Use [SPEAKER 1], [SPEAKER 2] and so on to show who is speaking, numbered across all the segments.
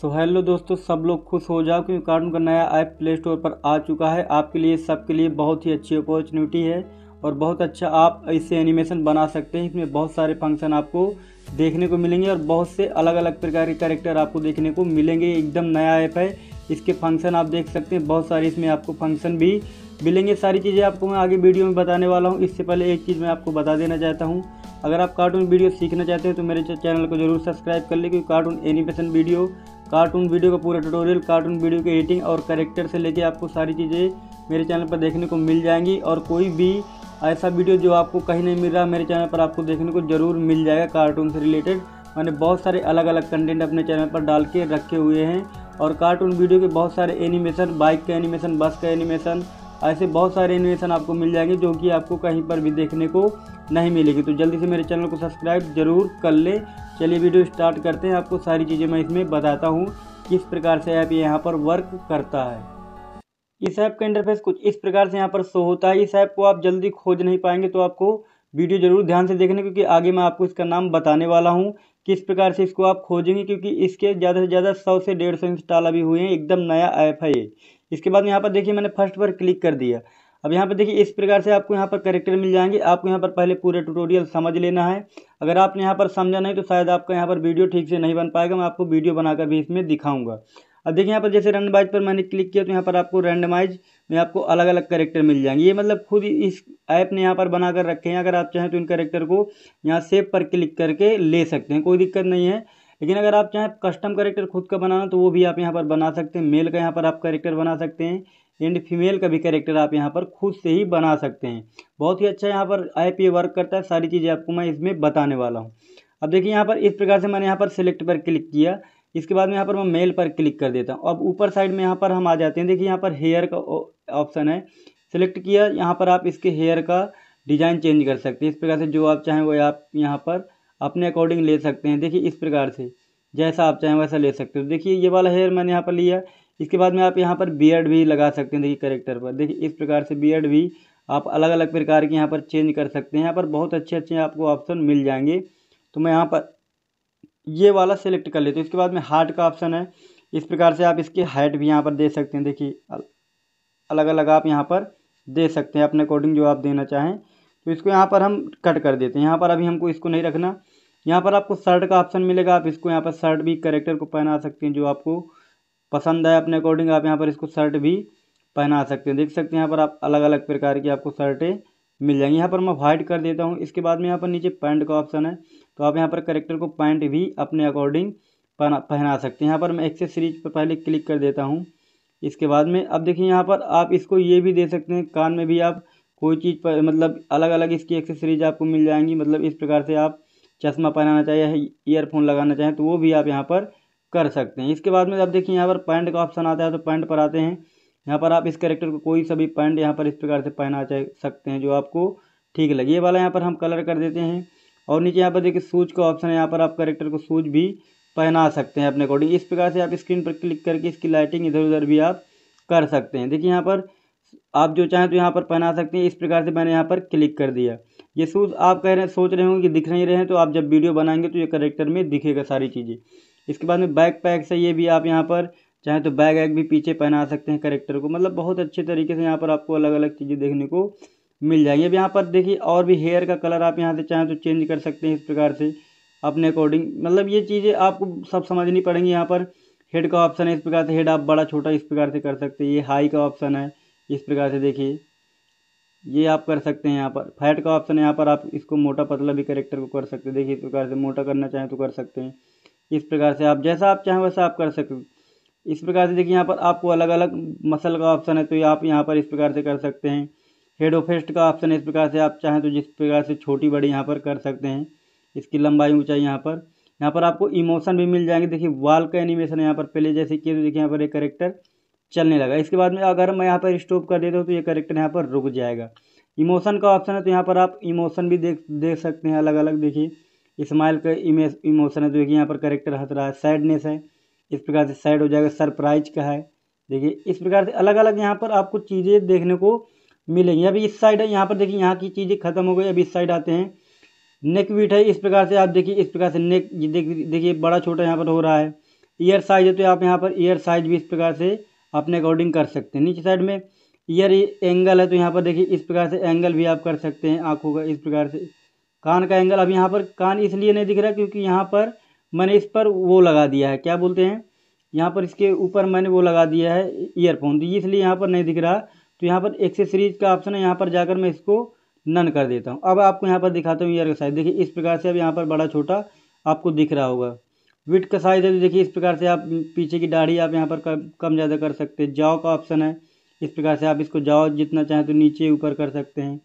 [SPEAKER 1] so hello दोस्तों सब लोग खुश हो जाओ क्योंकि कार्टून का नया ऐप प्ले स्टोर पर आ चुका है आपके लिए सबके लिए बहुत ही अच्छी अपॉर्चुनिटी है और बहुत अच्छा आप इससे एनिमेशन बना सकते हैं इसमें बहुत सारे फंक्शन आपको देखने को मिलेंगे और बहुत से अलग अलग प्रकार के करेक्टर आपको देखने को मिलेंगे एकदम नया ऐप है इसके फंक्शन आप देख सकते हैं बहुत सारे इसमें आपको फंक्शन भी मिलेंगे सारी चीज़ें आपको मैं आगे वीडियो में बताने वाला हूँ इससे पहले एक चीज़ मैं आपको बता देना चाहता हूँ अगर आप कार्टून वीडियो सीखना चाहते हैं तो मेरे चैनल को जरूर सब्सक्राइब कर लें क्योंकि cartoon animation video cartoon video का पूरा ट्यूटोरियल कार्टून वीडियो के एडिटिंग और करेक्टर से लेके आपको सारी चीज़ें मेरे चैनल पर देखने को मिल जाएंगी और कोई भी ऐसा वीडियो जो आपको कहीं नहीं मिल रहा मेरे चैनल पर आपको देखने को ज़रूर मिल जाएगा कार्टून से रिलेटेड मैंने बहुत सारे अलग अलग कंटेंट अपने चैनल पर डाल के रखे हुए हैं और कार्टून वीडियो के बहुत सारे एनिमेशन बाइक का एनिमेशन बस का एनिमेशन ऐसे बहुत सारे एनिमेशन आपको मिल जाएंगे जो कि आपको कहीं पर भी देखने को नहीं मिलेगी तो जल्दी से मेरे चैनल को सब्सक्राइब जरूर कर ले चलिए वीडियो स्टार्ट करते हैं आपको सारी चीज़ें मैं इसमें बताता हूँ किस प्रकार से ऐप यहाँ पर वर्क करता है इस ऐप का इंटरफेस कुछ इस प्रकार से यहाँ पर शो होता है इस ऐप को आप जल्दी खोज नहीं पाएंगे तो आपको वीडियो ज़रूर ध्यान से देखने क्योंकि आगे मैं आपको इसका नाम बताने वाला हूँ किस प्रकार से इसको आप खोजेंगे क्योंकि इसके ज़्यादा से ज़्यादा सौ से डेढ़ सौ इंस्टॉल अभी हुए हैं एकदम नया ऐप है ये इसके बाद यहाँ पर देखिए मैंने फर्स्ट पर क्लिक कर दिया अब यहाँ पर देखिए इस प्रकार से आपको यहाँ पर करेक्टर मिल जाएंगे आपको यहाँ पर पहले पूरे ट्यूटोरियल समझ लेना है अगर आपने यहाँ पर समझा नहीं तो शायद आपका यहाँ पर वीडियो ठीक से नहीं बन पाएगा मैं आपको वीडियो बनाकर भी इसमें दिखाऊंगा अब देखिए यहाँ पर जैसे रैंडमाइज पर मैंने क्लिक किया तो यहाँ पर आपको रैंडमाइज में आपको अलग अलग करेक्टर मिल जाएंगे ये मतलब खुद इस ऐप ने यहाँ पर बना कर रखे हैं अगर आप चाहें तो इन करेक्टर को यहाँ सेव पर क्लिक करके ले सकते हैं कोई दिक्कत नहीं है लेकिन अगर आप चाहें कस्टम करेक्टर खुद का बनाना तो वो भी आप यहाँ पर बना सकते हैं मेल का यहाँ पर आप करेक्टर बना सकते हैं एंड फीमेल का भी कैरेक्टर आप यहाँ पर खुद से ही बना सकते हैं बहुत ही अच्छा यहाँ पर आई ये वर्क करता है सारी चीज़ें आपको मैं इसमें बताने वाला हूँ अब देखिए यहाँ पर इस प्रकार से मैंने यहाँ पर सिलेक्ट पर क्लिक किया इसके बाद में यहाँ पर मैं मेल पर क्लिक कर देता हूँ अब ऊपर साइड में यहाँ पर हम आ जाते हैं देखिए यहाँ पर हेयर का ऑप्शन है सिलेक्ट किया यहाँ पर आप इसके हेयर का डिज़ाइन चेंज कर सकते हैं इस प्रकार से जो आप चाहें वो आप यहाँ पर अपने अकॉर्डिंग ले सकते हैं देखिए इस प्रकार से जैसा आप चाहें वैसा ले सकते हो देखिए ये वाला हेयर मैंने यहाँ पर लिया इसके बाद में आप यहाँ पर बी भी लगा सकते हैं देखिए करेक्टर पर देखिए इस प्रकार से बी भी आप अलग अलग प्रकार के यहाँ पर चेंज कर सकते हैं यहाँ पर बहुत अच्छे अच्छे आपको ऑप्शन मिल जाएंगे तो मैं यहाँ पर ये वाला सेलेक्ट कर लेते हैं इसके बाद में हार्ट का ऑप्शन है इस प्रकार से आप इसकी हाइट भी यहाँ पर दे सकते हैं देखिए अलग अलग आप यहाँ पर दे सकते हैं अपने अकॉर्डिंग जो आप देना चाहें तो इसको यहाँ पर हम कट कर देते हैं यहाँ पर अभी हमको इसको नहीं रखना यहाँ पर आपको शर्ट का ऑप्शन मिलेगा आप इसको यहाँ पर शर्ट भी करेक्टर को पहना सकते हैं जो आपको पसंद है अपने अकॉर्डिंग आप यहाँ पर इसको शर्ट भी पहना सकते हैं देख सकते हैं यहाँ पर आप अलग अलग प्रकार की आपको शर्टें मिल जाएंगी यहाँ पर मैं वाइट कर देता हूँ इसके बाद में यहाँ पर नीचे पैंट का ऑप्शन है तो आप यहाँ पर करेक्टर को पैंट भी अपने अकॉर्डिंग पहना पहना सकते हैं यहाँ पर मैं एक्सेसरीज पर पहले क्लिक कर देता हूँ इसके बाद में अब देखिए यहाँ पर आप इसको ये भी दे सकते हैं कान में भी आप कोई चीज़ पर मतलब अलग अलग इसकी एक्सेसरीज आपको मिल जाएंगी मतलब इस प्रकार से आप चश्मा पहनाना चाहिए ईयरफोन लगाना चाहें तो वो भी आप यहाँ पर कर सकते हैं इसके बाद में आप देखिए यहाँ पर पैंट का ऑप्शन आता है तो पैंट पर आते हैं यहाँ पर आप इस करेक्टर को कोई सा भी पैंट यहाँ पर इस प्रकार से पहना चाह सकते हैं जो आपको ठीक लगे ये वाला यहाँ पर हम कलर कर देते हैं और नीचे यहाँ पर देखिए सूज का ऑप्शन है यहाँ पर आप करेक्टर को सूज भी पहना सकते हैं अपने अकॉर्डिंग इस प्रकार से आप स्क्रीन पर क्लिक करके इसकी लाइटिंग इधर उधर भी आप कर सकते हैं देखिए यहाँ पर आप जो चाहें तो यहाँ पर पहना सकते हैं इस प्रकार से मैंने यहाँ पर क्लिक कर दिया ये सूज आप कह रहे हैं सोच रहे होंगे कि दिख नहीं रहे हैं तो आप जब वीडियो बनाएंगे तो ये करेक्टर में दिखेगा सारी चीज़ें इसके बाद में बैक पैक से ये भी आप यहाँ पर चाहें तो बैग वैग भी पीछे पहना सकते हैं करेक्टर को मतलब बहुत अच्छे तरीके से यहाँ पर आपको अलग अलग चीज़ें देखने को मिल जाएंगी अब यहाँ पर देखिए और भी हेयर का कलर आप यहाँ से चाहें तो चेंज कर सकते हैं इस प्रकार से अपने अकॉर्डिंग मतलब ये चीज़ें आपको सब समझनी पड़ेंगी यहाँ पर हेड का ऑप्शन है इस प्रकार से हेड आप बड़ा छोटा इस प्रकार से कर सकते हैं ये हाई का ऑप्शन है इस प्रकार से देखिए ये आप कर सकते हैं यहाँ पर फैट का ऑप्शन है यहाँ पर आप इसको मोटा पतला भी करेक्टर को कर सकते हैं देखिए इस प्रकार से मोटा करना चाहें तो कर सकते हैं इस प्रकार से आप जैसा आप चाहें वैसा आप कर सकते इस प्रकार से देखिए यहाँ पर आपको अलग अलग मसल का ऑप्शन है तो ये आप यहाँ पर इस प्रकार से कर सकते हैं हेड ऑफ का ऑप्शन है इस प्रकार से आप चाहें तो जिस प्रकार से छोटी बड़ी यहाँ पर कर सकते हैं इसकी लंबाई ऊंचाई यहाँ पर यहाँ पर आपको इमोशन भी मिल जाएंगे देखिए वाल का एनिमेशन यहाँ पर पहले जैसे किए तो देखिए यहाँ पर एक करेक्टर चलने लगा इसके बाद में अगर मैं यहाँ पर स्टॉप कर देता हूँ तो ये करेक्टर यहाँ पर रुक जाएगा इमोशन का ऑप्शन है तो यहाँ पर आप इमोशन भी देख देख सकते हैं अलग अलग देखिए स्माइल का इमेज इमोशन है तो देखिए यहाँ पर करेक्टर हंस रहा है सैडनेस है इस प्रकार से सैड हो जाएगा सरप्राइज का है देखिए इस प्रकार से अलग अलग यहाँ पर आपको चीज़ें देखने को मिलेंगी अभी इस साइड है यहाँ पर देखिए यहाँ की चीज़ें खत्म हो गई अभी इस साइड आते हैं नेक वीट है इस प्रकार से आप देखिए इस प्रकार से नेक देखिए बड़ा छोटा यहाँ पर हो रहा है ईयर साइज है तो आप यहाँ पर ईयर साइज भी इस प्रकार से अपने अकॉर्डिंग कर सकते हैं नीचे साइड में ईयर एंगल है तो यहाँ पर देखिए इस प्रकार से एंगल भी आप कर सकते हैं आँखों का इस प्रकार से कान का एंगल अब यहाँ पर कान इसलिए नहीं दिख रहा क्योंकि यहाँ पर मैंने इस पर वो लगा दिया है क्या बोलते हैं यहाँ पर इसके ऊपर मैंने वो लगा दिया है ईयरफोन तो इसलिए यहाँ पर नहीं दिख रहा तो यहाँ पर एक्सेसरीज का ऑप्शन है यहाँ पर जाकर मैं इसको नन कर देता हूँ अब आपको यहाँ पर दिखाता हूँ ईयर का साइज़ देखिए इस प्रकार से अब यहाँ पर बड़ा छोटा आपको दिख रहा होगा विट का साइज़ है तो देखिए इस प्रकार से आप पीछे की दाढ़ी आप यहाँ पर कम ज़्यादा कर सकते हैं जाओ का ऑप्शन है इस प्रकार से आप इसको जाओ जितना चाहें तो नीचे ऊपर कर सकते हैं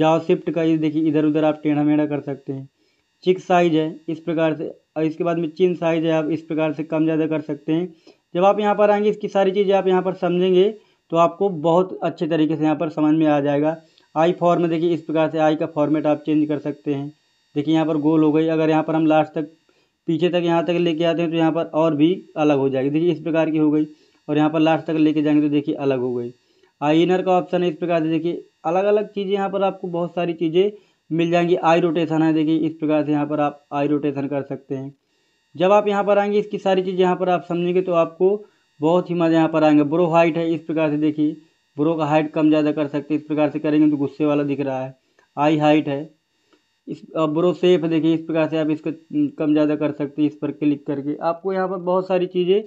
[SPEAKER 1] जाओ शिफ्ट का ये देखिए इधर उधर आप टेढ़ा मेढ़ा कर सकते हैं चिक साइज है इस प्रकार से और इसके बाद में चिन साइज है आप इस प्रकार से कम ज़्यादा कर सकते हैं जब आप यहाँ पर आएंगे इसकी सारी चीज़ें आप यहाँ पर समझेंगे तो आपको बहुत अच्छे तरीके से यहाँ पर समझ में आ जाएगा आई फॉर्म देखिए इस प्रकार से आई का फॉर्मेट आप चेंज कर सकते हैं देखिए यहाँ पर गोल हो गई अगर यहाँ पर हम लास्ट तक पीछे तक यहाँ तक लेके आते हैं तो यहाँ पर और भी अलग हो जाएगी देखिए इस प्रकार की हो गई और यहाँ पर लास्ट तक लेके जाएंगे तो देखिए अलग हो गई आई हाँ, इनर का ऑप्शन है इस प्रकार से देखिए अलग अलग चीज़ें यहाँ पर आपको बहुत सारी चीज़ें मिल जाएंगी आई रोटेशन है देखिए इस प्रकार से यहाँ पर आप आई रोटेशन कर सकते हैं जब आप यहाँ पर आएंगे इसकी सारी चीज़ यहाँ पर आप समझेंगे तो आपको बहुत ही मज़ा यहाँ पर आएंगे ब्रो हाइट है इस प्रकार से देखिए ब्रो का हाइट कम ज़्यादा कर सकते हैं इस प्रकार से करेंगे तो गुस्से वाला दिख रहा है आई हाइट है इस ब्रो सेफ देखिए इस प्रकार से आप इसको कम ज़्यादा कर सकते हैं इस पर क्लिक करके आपको यहाँ पर बहुत सारी चीज़ें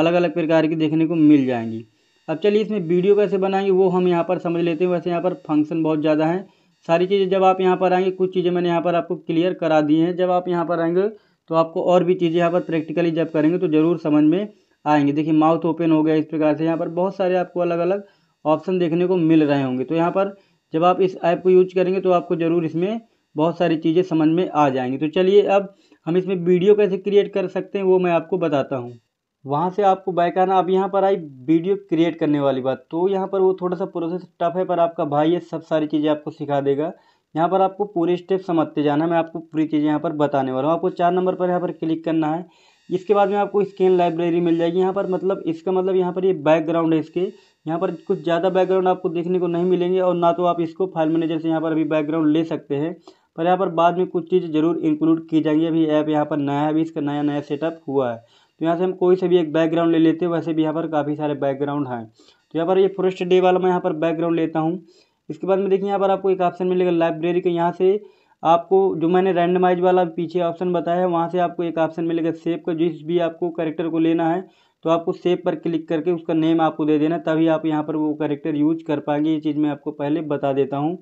[SPEAKER 1] अलग अलग प्रकार की देखने को मिल जाएंगी अब चलिए इसमें वीडियो कैसे बनाएंगे वो हम यहाँ पर समझ लेते हैं वैसे यहाँ पर फंक्शन बहुत ज़्यादा है सारी चीज़ें जब आप यहाँ पर आएंगे कुछ चीज़ें मैंने यहाँ पर आपको क्लियर करा दी हैं जब आप यहाँ पर आएंगे तो आपको और भी चीज़ें यहाँ पर प्रैक्टिकली जब करेंगे तो ज़रूर समझ में आएंगे देखिए माउथ ओपन हो गया इस प्रकार से यहाँ पर बहुत सारे आपको अलग अलग ऑप्शन देखने को मिल रहे होंगे तो यहाँ पर जब आप इस ऐप को यूज करेंगे तो आपको ज़रूर इसमें बहुत सारी चीज़ें समझ में आ जाएंगी तो चलिए अब हम इसमें वीडियो कैसे क्रिएट कर सकते हैं वो मैं आपको बताता हूँ वहाँ से आपको बाइक आना अब यहाँ पर आई वीडियो क्रिएट करने वाली बात तो यहाँ पर वो थोड़ा सा प्रोसेस टफ है पर आपका भाई ये सब सारी चीज़ें आपको सिखा देगा यहाँ पर आपको पूरे स्टेप समझते जाना है मैं आपको पूरी चीज़ें यहाँ पर बताने वाला हूँ आपको चार नंबर पर यहाँ पर क्लिक करना है इसके बाद में आपको स्कैन लाइब्रेरी मिल जाएगी यहाँ पर मतलब इसका मतलब यहाँ पर ये यह बैकग्राउंड है इसके यहाँ पर कुछ ज़्यादा बैकग्राउंड आपको देखने को नहीं मिलेंगे और ना तो आप इसको फाइल मैनेजर से यहाँ पर अभी बैकग्राउंड ले सकते हैं पर यहाँ पर बाद में कुछ चीज़ ज़रूर इंक्लूड की जाएंगी अभी ऐप यहाँ पर नया है अभी इसका नया नया सेटअप हुआ है तो यहाँ से हम कोई से भी एक बैकग्राउंड ले लेते हैं वैसे भी यहाँ पर काफ़ी सारे बैकग्राउंड हैं तो यहाँ पर ये फॉरेस्ट डे वाला मैं यहाँ पर बैकग्राउंड लेता हूँ इसके बाद में देखिए यहाँ पर आपको एक ऑप्शन मिलेगा लाइब्रेरी का यहाँ से आपको जो मैंने रैंडमाइज वाला पीछे ऑप्शन बताया है वहाँ से आपको एक ऑप्शन मिलेगा सेप का जिस भी आपको करेक्टर को लेना है तो आपको सेप पर क्लिक करके उसका नेम आपको दे देना तभी आप यहाँ पर वो करेक्टर यूज कर पाएंगे ये चीज़ मैं आपको पहले बता देता हूँ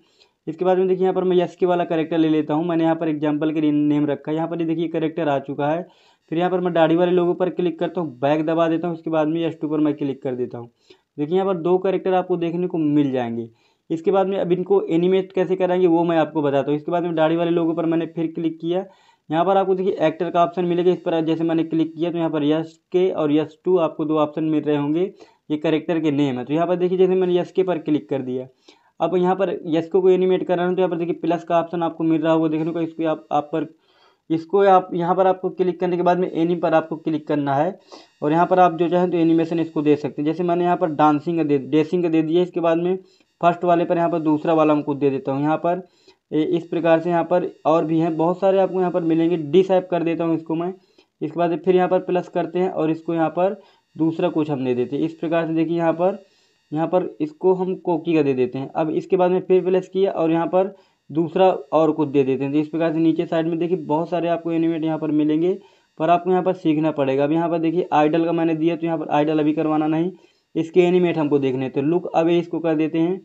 [SPEAKER 1] इसके बाद में देखिए यहाँ पर मैं यस के वाला करेक्टर ले लेता हूँ मैंने यहाँ पर एग्जाम्पल के नेम रखा है यहाँ पर देखिए करेक्टर आ चुका है फिर यहाँ पर मैं दाढ़ी वाले लोगों पर क्लिक करता हूँ बैक दबा देता हूँ उसके बाद में यस टू पर मैं क्लिक कर देता हूँ देखिए यहाँ पर दो करेक्टर आपको देखने को मिल जाएंगे इसके बाद में अब इनको एनिमेट कैसे कराएंगे वो मैं आपको बताता हूँ इसके बाद में दाढ़ी वाले लोगों पर मैंने फिर क्लिक किया यहाँ पर आपको देखिए एक्टर का ऑप्शन मिलेगा इस पर जैसे मैंने क्लिक किया तो यहाँ पर यस के और यस टू आपको दो ऑप्शन मिल रहे होंगे ये करेक्टर के नेम है तो यहाँ पर देखिए जैसे मैंने यस के पर क्लिक कर दिया अब यहाँ पर यस को एनिमेट कर रहा हूँ तो यहाँ पर देखिए प्लस का ऑप्शन आपको मिल रहा होगा देखने को इसको पर आप पर इसको आप यहाँ पर आपको क्लिक करने के बाद में एनी पर आपको क्लिक करना है और यहाँ पर आप जो चाहें तो एनिमेशन इसको दे सकते हैं जैसे मैंने यहाँ पर डांसिंग का दे डेसिंग का दे दिया इसके बाद में फर्स्ट वाले पर यहाँ पर दूसरा वाला हमको दे देता हूँ यहाँ पर इस प्रकार से यहाँ पर और भी हैं बहुत सारे आपको यहाँ पर मिलेंगे डिसाइप कर देता हूँ इसको मैं इसके बाद फिर यहाँ पर प्लस करते हैं और इसको यहाँ पर दूसरा कुछ हम दे देते हैं इस प्रकार से देखिए यहाँ पर यहाँ पर इसको हम कोकी का दे देते हैं अब इसके बाद में फिर प्लस किया और यहाँ पर दूसरा और कुछ दे देते हैं तो इस प्रकार से नीचे साइड में देखिए बहुत सारे आपको एनिमेट यहाँ पर मिलेंगे पर आपको यहाँ पर सीखना पड़ेगा अभी यहाँ पर देखिए आइडल का मैंने दिया तो यहाँ पर आइडल अभी करवाना नहीं इसके एनिमेट हमको देखने तो लुक अभी इसको कर देते हैं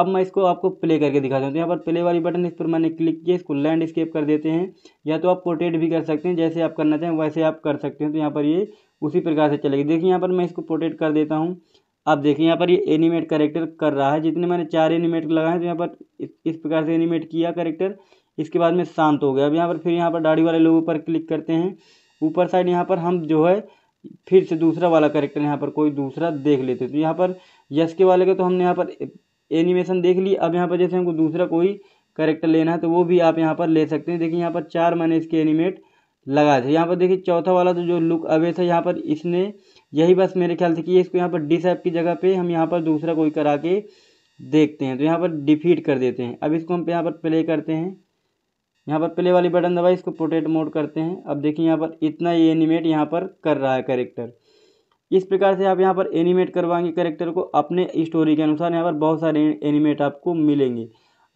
[SPEAKER 1] अब मैं इसको आपको प्ले करके दिखाता हूँ तो यहाँ पर प्ले वाली बटन इस पर मैंने क्लिक किया इसको लैंडस्केप कर देते हैं या तो आप पोर्ट्रेट भी कर सकते हैं जैसे आप करना चाहें वैसे आप कर सकते हैं तो यहाँ पर ये उसी प्रकार से चलेगी देखिए यहाँ पर मैं इसको पोर्ट्रेट कर देता हूँ आप देखिए यहाँ पर ये एनिमेट करेक्टर कर रहा है जितने मैंने चार एनिमेट लगाए तो यहाँ पर इस, प्रकार से एनिमेट किया करेक्टर इसके बाद में शांत हो गया अब यहाँ पर फिर यहाँ पर दाढ़ी वाले लोगों पर क्लिक करते हैं ऊपर साइड यहाँ पर हम जो है फिर से दूसरा वाला करेक्टर यहाँ पर कोई दूसरा देख लेते तो यहाँ पर यश के वाले का तो हमने यहाँ पर एनिमेशन देख ली अब यहाँ पर जैसे हमको दूसरा कोई करेक्टर लेना है तो वो भी आप यहाँ पर ले सकते हैं देखिए यहाँ पर चार मैंने इसके एनिमेट लगाए थे यहाँ पर देखिए चौथा वाला तो जो लुक अवे था यहाँ पर इसने यही बस मेरे ख्याल से कि इसको यहाँ पर डिस की जगह पे हम यहाँ पर दूसरा कोई करा के देखते हैं तो यहाँ पर डिफीट कर देते हैं अब इसको हम यहाँ पर प्ले करते हैं यहाँ पर प्ले वाली बटन दबाई इसको पोर्ट्रेट मोड करते हैं अब देखिए यहाँ पर इतना ये एनिमेट यहाँ पर कर रहा है करेक्टर इस प्रकार से आप यहाँ पर एनिमेट करवाएंगे करेक्टर को अपने स्टोरी के अनुसार यहाँ पर बहुत सारे एनिमेट आपको मिलेंगे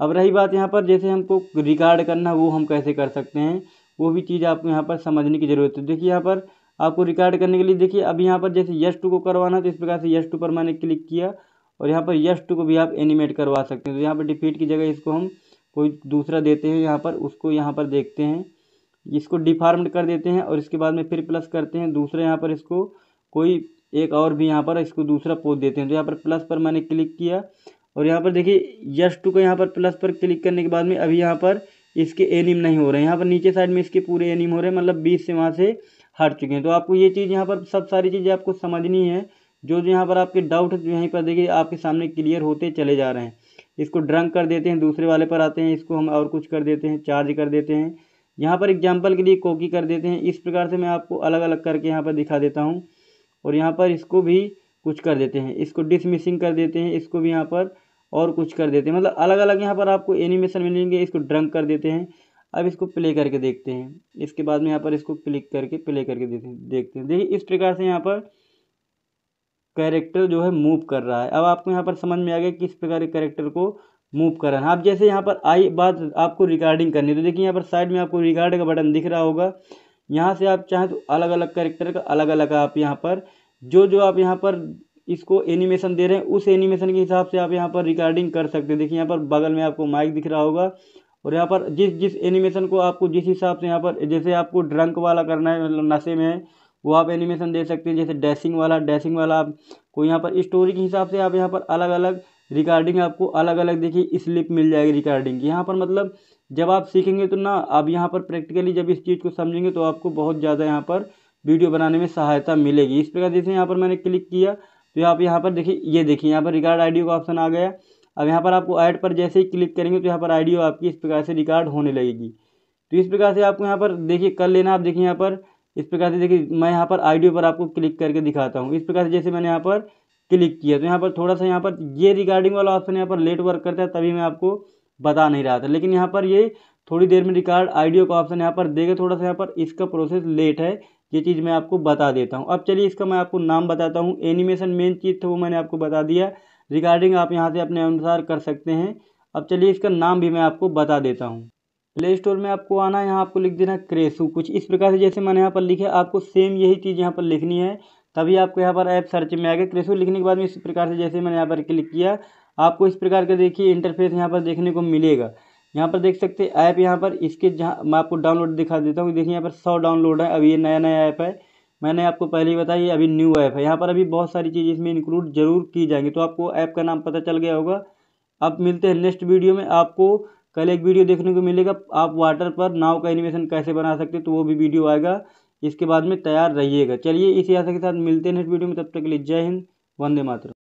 [SPEAKER 1] अब रही बात यहाँ पर जैसे हमको रिकॉर्ड करना वो हम कैसे कर सकते हैं वो भी चीज़ आपको यहाँ पर समझने की ज़रूरत है देखिए यहाँ पर आपको रिकॉर्ड करने के लिए देखिए अब यहाँ पर जैसे यश टू को करवाना तो इस प्रकार से यश टू पर मैंने क्लिक किया और यहाँ पर यश टू को भी आप एनिमेट करवा सकते हैं तो यहाँ पर डिफीट की जगह इसको हम कोई दूसरा देते हैं यहाँ पर उसको यहाँ पर देखते हैं इसको डिफार्म्ड कर देते हैं और इसके बाद में फिर प्लस करते हैं दूसरे यहाँ पर इसको कोई एक और भी यहाँ पर इसको दूसरा पोज देते हैं तो यहाँ पर प्लस पर मैंने क्लिक किया और यहाँ पर देखिए यश टू को यहाँ पर प्लस पर क्लिक करने के बाद में अभी यहाँ पर इसके एनिम नहीं हो रहे हैं यहाँ पर नीचे साइड में इसके पूरे एनिम हो रहे हैं मतलब बीस से वहाँ से हट चुके हैं तो आपको ये चीज़ यहाँ पर सब सारी चीज़ें आपको समझनी है जो जो यहाँ पर आपके डाउट यहीं पर देखिए आपके सामने क्लियर होते चले जा रहे हैं इसको ड्रंक कर देते हैं दूसरे वाले पर आते हैं इसको हम और कुछ कर देते हैं चार्ज कर देते हैं यहाँ पर एग्जाम्पल के लिए कॉपी कर देते हैं इस प्रकार से मैं आपको अलग अलग करके यहाँ पर दिखा देता हूँ और यहाँ पर इसको भी कुछ कर देते हैं इसको डिसमिसिंग कर देते हैं इसको भी यहाँ पर और कुछ कर देते हैं मतलब अलग अलग यहाँ पर आपको एनिमेशन मिलेंगे इसको ड्रंक कर देते हैं अब इसको प्ले करके देखते हैं इसके बाद में यहाँ पर इसको क्लिक करके प्ले करके देखते हैं देखिए इस प्रकार से यहाँ पर कैरेक्टर जो है मूव कर रहा है अब आपको यहाँ पर समझ में आ गया किस प्रकार के कैरेक्टर को मूव कराना आप जैसे यहाँ पर आई बात आपको रिकॉर्डिंग करनी है तो देखिए यहाँ पर साइड में आपको रिकॉर्ड का बटन दिख रहा होगा यहाँ से आप चाहें तो अलग अलग करेक्टर का अलग अलग आप यहाँ पर जो जो आप यहाँ पर इसको एनिमेशन दे रहे हैं उस एनिमेशन के हिसाब से आप यहाँ पर रिकॉर्डिंग कर सकते हैं देखिए यहाँ पर बगल में आपको माइक दिख रहा होगा और यहाँ पर जिस जिस एनिमेशन को आपको जिस हिसाब से यहाँ पर जैसे आपको ड्रंक वाला करना है मतलब नशे में है वो आप एनिमेशन दे सकते हैं जैसे डैसिंग वाला डैसिंग वाला आप को यहाँ पर स्टोरी के हिसाब से आप यहाँ पर अलग अलग रिकॉर्डिंग आपको अलग अलग देखिए स्लिप मिल जाएगी रिकॉर्डिंग की यहाँ पर मतलब जब आप सीखेंगे तो ना आप यहाँ पर प्रैक्टिकली जब इस चीज़ को समझेंगे तो आपको बहुत ज़्यादा यहाँ पर वीडियो बनाने में सहायता मिलेगी इस प्रकार जैसे यहाँ पर मैंने क्लिक किया तो आप यहाँ पर देखिए ये देखिए यहाँ पर रिकॉर्ड आईडी का ऑप्शन आ गया अब यहाँ पर आपको ऐड पर जैसे ही क्लिक करेंगे तो यहाँ पर आईडी आपकी इस प्रकार से रिकॉर्ड होने लगेगी तो इस प्रकार से आपको यहाँ पर देखिए कर लेना आप देखिए यहाँ पर इस प्रकार से देखिए मैं यहाँ पर आईडी पर आपको क्लिक करके दिखाता हूँ इस प्रकार से जैसे मैंने यहाँ पर क्लिक किया तो यहाँ पर थोड़ा सा यहाँ पर ये रिकॉर्डिंग वाला ऑप्शन यहाँ पर लेट वर्क करता है तभी मैं आपको बता नहीं रहा था लेकिन यहाँ पर ये थोड़ी देर में रिकॉर्ड आईडी का ऑप्शन यहाँ पर देगा थोड़ा सा यहाँ पर इसका प्रोसेस लेट है ये चीज़ मैं आपको बता देता हूँ अब चलिए इसका मैं आपको नाम बताता हूँ एनिमेशन मेन चीज़ था वो मैंने आपको बता दिया रिगार्डिंग आप यहाँ से अपने अनुसार कर सकते हैं अब चलिए इसका नाम भी मैं आपको बता देता हूँ प्ले स्टोर में आपको आना है यहाँ आपको लिख देना क्रेसू कुछ इस प्रकार से जैसे मैंने यहाँ पर लिखा आपको सेम यही चीज़ यहाँ पर लिखनी है तभी आपको यहाँ पर ऐप सर्च में आ गया क्रेसू लिखने के बाद में इस प्रकार से जैसे मैंने यहाँ पर क्लिक किया आपको इस प्रकार का देखिए इंटरफेस यहाँ पर देखने को मिलेगा यहाँ पर देख सकते ऐप यहाँ पर इसके जहाँ मैं आपको डाउनलोड दिखा देता हूँ देखिए यहाँ पर सौ डाउनलोड है अभी ये नया नया ऐप है मैंने आपको पहले ही बताया ये अभी न्यू ऐप है यहाँ पर अभी बहुत सारी चीज़ इसमें इंक्लूड जरूर की जाएंगी तो आपको ऐप का नाम पता चल गया होगा अब मिलते हैं नेक्स्ट वीडियो में आपको कल एक वीडियो देखने को मिलेगा आप वाटर पर नाव का एनिमेशन कैसे बना सकते तो वो भी वीडियो आएगा इसके बाद में तैयार रहिएगा चलिए इसी आशा के साथ मिलते हैं नेक्स्ट वीडियो में तब तक के लिए जय हिंद वंदे मातरम